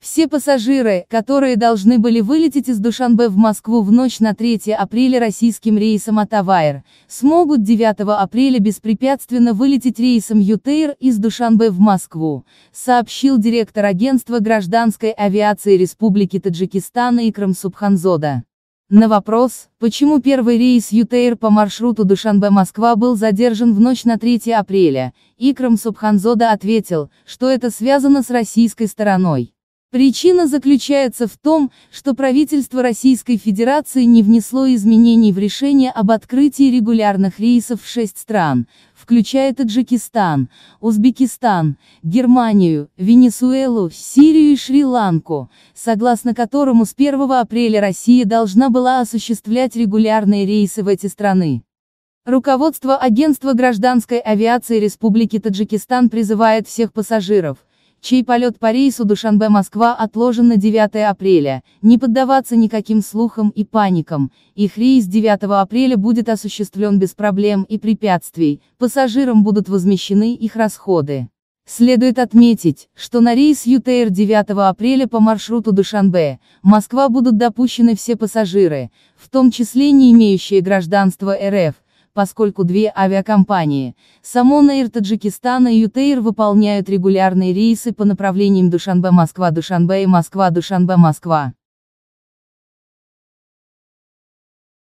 Все пассажиры, которые должны были вылететь из Душанбе в Москву в ночь на 3 апреля российским рейсом Атавайр, смогут 9 апреля беспрепятственно вылететь рейсом Ютейр из Душанбе в Москву, сообщил директор Агентства гражданской авиации Республики Таджикистан Икрам Субханзода. На вопрос, почему первый рейс Ютейр по маршруту Душанбе-Москва был задержан в ночь на 3 апреля, Икрам Субханзода ответил, что это связано с российской стороной. Причина заключается в том, что правительство Российской Федерации не внесло изменений в решение об открытии регулярных рейсов в шесть стран, включая Таджикистан, Узбекистан, Германию, Венесуэлу, Сирию и Шри-Ланку, согласно которому с 1 апреля Россия должна была осуществлять регулярные рейсы в эти страны. Руководство Агентства гражданской авиации Республики Таджикистан призывает всех пассажиров, чей полет по рейсу Душанбе-Москва отложен на 9 апреля, не поддаваться никаким слухам и паникам, их рейс 9 апреля будет осуществлен без проблем и препятствий, пассажирам будут возмещены их расходы. Следует отметить, что на рейс ЮТР 9 апреля по маршруту Душанбе, Москва будут допущены все пассажиры, в том числе не имеющие гражданства РФ, поскольку две авиакомпании, Самон Air Таджикистана и Ютейр выполняют регулярные рейсы по направлениям Душанбе-Москва-Душанбе и Москва-Душанбе-Москва.